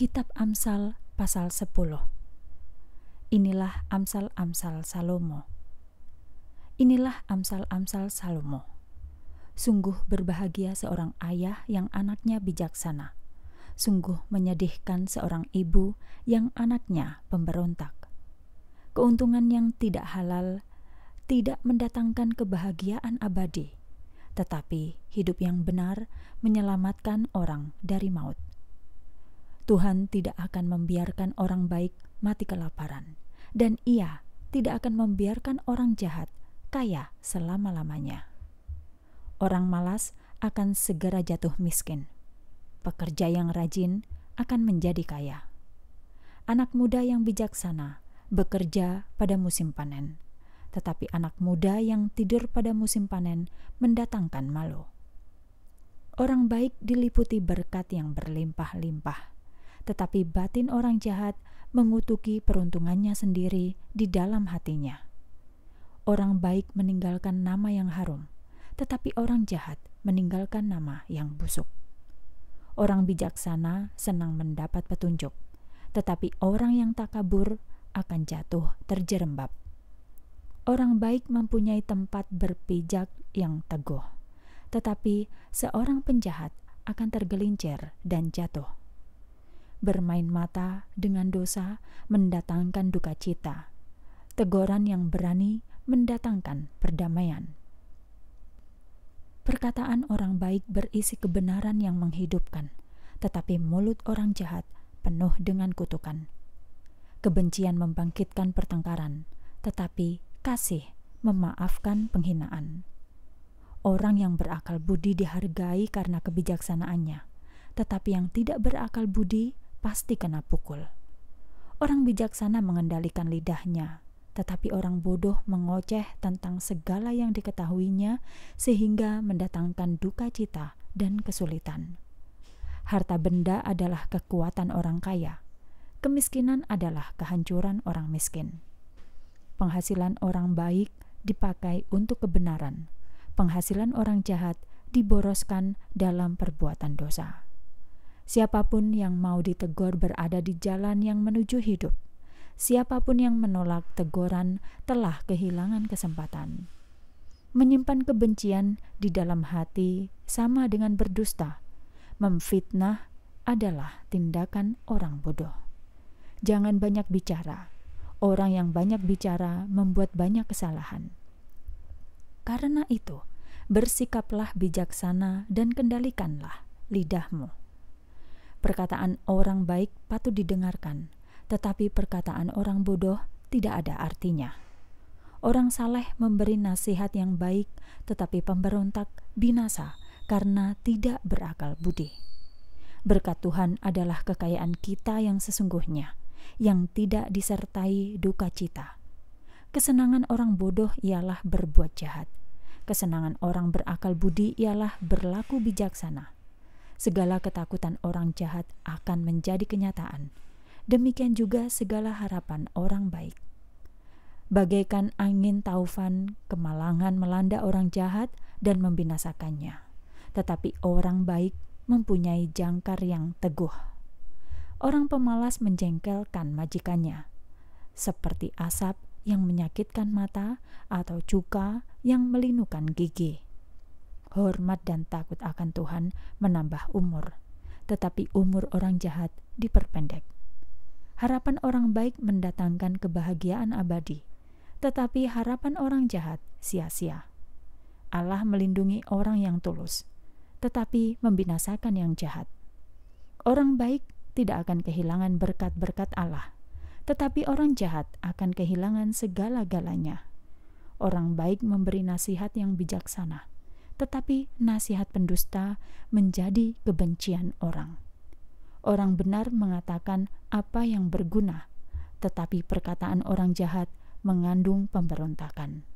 Kitab Amsal pasal 10 Inilah Amsal-Amsal Salomo Inilah Amsal-Amsal Salomo Sungguh berbahagia seorang ayah yang anaknya bijaksana Sungguh menyedihkan seorang ibu yang anaknya pemberontak Keuntungan yang tidak halal tidak mendatangkan kebahagiaan abadi, tetapi hidup yang benar menyelamatkan orang dari maut. Tuhan tidak akan membiarkan orang baik mati kelaparan, dan Ia tidak akan membiarkan orang jahat kaya selama-lamanya. Orang malas akan segera jatuh miskin. Pekerja yang rajin akan menjadi kaya. Anak muda yang bijaksana bekerja pada musim panen, tetapi anak muda yang tidur pada musim panen mendatangkan malu. Orang baik diliputi berkat yang berlimpah-limpah, tetapi batin orang jahat mengutuki peruntungannya sendiri di dalam hatinya. Orang baik meninggalkan nama yang harum, tetapi orang jahat meninggalkan nama yang busuk. Orang bijaksana senang mendapat petunjuk, tetapi orang yang takabur akan jatuh terjerembab. Orang baik mempunyai tempat berpijak yang teguh, tetapi seorang penjahat akan tergelincir dan jatuh bermain mata dengan dosa mendatangkan duka cita. Teguran yang berani mendatangkan perdamaian. Perkataan orang baik berisi kebenaran yang menghidupkan, tetapi mulut orang jahat penuh dengan kutukan. Kebencian membangkitkan pertengkaran, tetapi kasih memaafkan penghinaan. Orang yang berakal budi dihargai karena kebijaksanaannya, tetapi yang tidak berakal budi pasti kena pukul. Orang bijaksana mengendalikan lidahnya, tetapi orang bodoh mengoceh tentang segala yang diketahuinya sehingga mendatangkan duka cita dan kesulitan. Harta benda adalah kekuatan orang kaya. Kemiskinan adalah kehancuran orang miskin. Penghasilan orang baik dipakai untuk kebenaran. Penghasilan orang jahat diboroskan dalam perbuatan dosa. Siapapun yang mau ditegur berada di jalan yang menuju hidup. Siapapun yang menolak teguran telah kehilangan kesempatan. Menyimpan kebencian di dalam hati sama dengan berdusta. Memfitnah adalah tindakan orang bodoh. Jangan banyak bicara. Orang yang banyak bicara membuat banyak kesalahan. Karena itu, bersikaplah bijaksana dan kendalikanlah lidahmu Perkataan orang baik patut didengarkan, tetapi perkataan orang bodoh tidak ada artinya. Orang saleh memberi nasihat yang baik, tetapi pemberontak binasa karena tidak berakal budi. Berkat Tuhan adalah kekayaan kita yang sesungguhnya, yang tidak disertai duka cita. Kesenangan orang bodoh ialah berbuat jahat. Kesenangan orang berakal budi ialah berlaku bijaksana segala ketakutan orang jahat akan menjadi kenyataan. Demikian juga segala harapan orang baik. Bagaikan angin taufan, kemalangan melanda orang jahat dan membinasakannya. Tetapi orang baik mempunyai jangkar yang teguh. Orang pemalas menjengkelkan majikannya, seperti asap yang menyakitkan mata atau cuka yang melinukan gigi hormat dan takut akan Tuhan menambah umur, tetapi umur orang jahat diperpendek. Harapan orang baik mendatangkan kebahagiaan abadi, tetapi harapan orang jahat sia-sia. Allah melindungi orang yang tulus, tetapi membinasakan yang jahat. Orang baik tidak akan kehilangan berkat-berkat Allah, tetapi orang jahat akan kehilangan segala-galanya. Orang baik memberi nasihat yang bijaksana, tetapi nasihat pendusta menjadi kebencian orang. Orang benar mengatakan apa yang berguna, tetapi perkataan orang jahat mengandung pemberontakan.